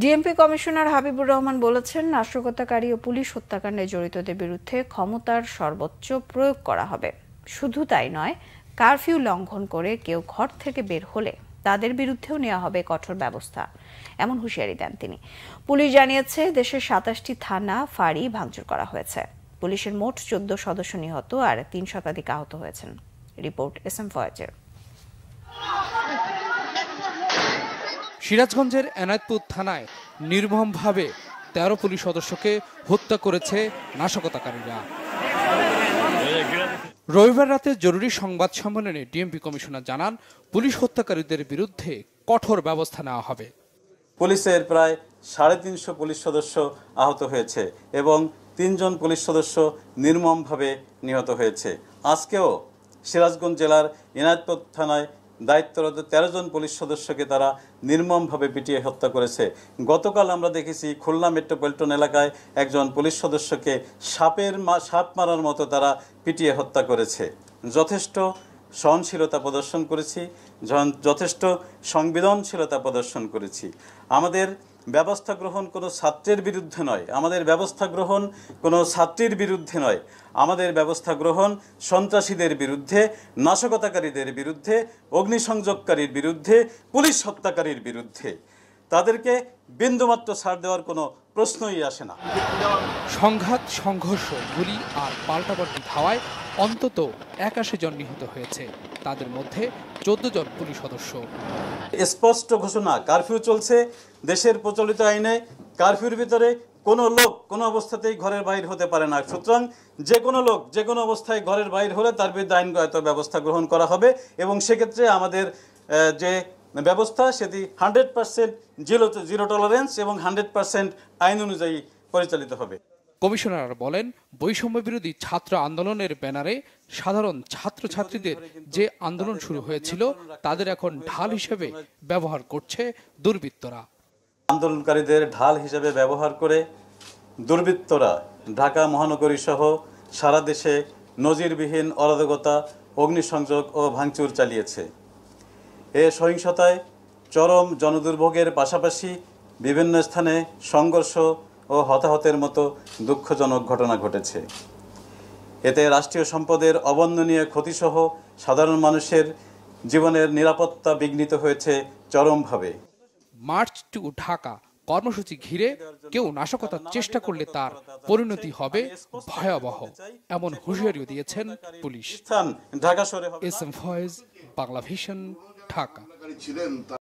DMP commissioner Habibur Rahman বলেছেন নাশকতাকারী ও police হত্যাকাণ্ডে জড়িতদের বিরুদ্ধে ক্ষমতার সর্বোচ্চ প্রয়োগ করা হবে শুধু তাই নয় কারফিউ লঙ্ঘন করে কেউ ঘর থেকে বের হলে তাদের বিরুদ্ধেও নেওয়া হবে কঠোর ব্যবস্থা এমন হুঁশিয়ারি দেন তিনি পুলিশ জানিয়েছে দেশের সাতাশটি থানা ফাঁড়ি ভাঙচুর করা হয়েছে পুলিশের মোট চোদ্দ সদস্য নিহত আর তিন শতাধিক আহত হয়েছেন রিপোর্ট এস এম ফয়েজের সিরাজগঞ্জের এনায়তপুর থানায় নির্মমভাবে তেরো পুলিশ সদস্যকে হত্যা করেছে নাশকতাকারীরা রবিবার রাতে জরুরি সংবাদ সম্মেলনে ডিএমপি কমিশনার জানান পুলিশ হত্যাকারীদের বিরুদ্ধে কঠোর ব্যবস্থা নেওয়া হবে পুলিশের প্রায় সাড়ে তিনশো পুলিশ সদস্য আহত হয়েছে এবং তিনজন পুলিশ সদস্য নির্মমভাবে নিহত হয়েছে আজকেও সিরাজগঞ্জ জেলার এনায়তপুর থানায় দায়িত্বরত ১৩ জন পুলিশ সদস্যকে তারা নির্মমভাবে পিটিয়ে হত্যা করেছে গতকাল আমরা দেখেছি খুলনা মেট্রোপলিটন এলাকায় একজন পুলিশ সদস্যকে সাপের মা সাপ মারার মতো তারা পিটিয়ে হত্যা করেছে যথেষ্ট সহনশীলতা প্রদর্শন করেছি যথেষ্ট সংবেদনশীলতা প্রদর্শন করেছি আমাদের ব্যবস্থা গ্রহণ কোনো ছাত্রের বিরুদ্ধে নয় আমাদের ব্যবস্থা গ্রহণ কোনো ছাত্রীর বিরুদ্ধে নয় আমাদের ব্যবস্থা গ্রহণ সন্ত্রাসীদের বিরুদ্ধে নাশকতাকারীদের বিরুদ্ধে অগ্নিসংযোগকারীর বিরুদ্ধে পুলিশ হত্যাকারীর বিরুদ্ধে তাদেরকে বিন্দুমাত্র ছাড় দেওয়ার কোনো প্রশ্নই আসে না সংঘাত সংঘর্ষ গুলি আর পাল্টাপাল্টি ধাওয়ায় অন্তত একাশি জন নিহত হয়েছে তাদের মধ্যে চোদ্দ জন পুলিশ সদস্য স্পষ্ট ঘোষণা কারফিউ চলছে দেশের প্রচলিত আইনে কারফিউর ভিতরে কোনো লোক কোনো অবস্থাতেই ঘরের বাইর হতে পারে না সুতরাং যে কোনো লোক যে কোনো অবস্থায় ঘরের বাইর হলে তার বিরুদ্ধে আইনগত ব্যবস্থা গ্রহণ করা হবে এবং সেক্ষেত্রে আমাদের যে ব্যবস্থা সেটি hundred percent zero zero tolerance এবং হান্ড্রেড পার্সেন্ট আইন অনুযায়ী পরিচালিত হবে কমিশনার বলেন বৈষম্য বিরোধী ছাত্র আন্দোলনের ব্যানারে সাধারণ ছাত্রছাত্রীদের যে আন্দোলন শুরু হয়েছিল তাদের এখন ঢাল হিসেবে ব্যবহার করছে দুর্বৃত্তরা আন্দোলনকারীদের ঢাল হিসেবে ব্যবহার করে দুর্বৃত্তরা ঢাকা মহানগরী সহ সারা দেশে নজিরবিহীন অরাজকতা অগ্নিসংযোগ ও ভাঙচুর চালিয়েছে এ সহিংসতায় চরম জনদুর্ভোগের পাশাপাশি বিভিন্ন স্থানে সংঘর্ষ ও হতাহতের মতো দুঃখজনক ঘটনা ঘটেছে এতে রাষ্ট্রীয় সম্পদের অবন্দনীয় ক্ষতিসহ সাধারণ মানুষের জীবনের নিরাপত্তা বিঘ্নিত হয়েছে চরমভাবে মার্চ টু ঢাকা কর্মসূচি ঘিরে কেউ নাশকতার চেষ্টা করলে তার পরিণতি হবে ভয়াবহ এমন হুঁশিয়ারিও দিয়েছেন police Dhaka S M Bangla Vision Dhaka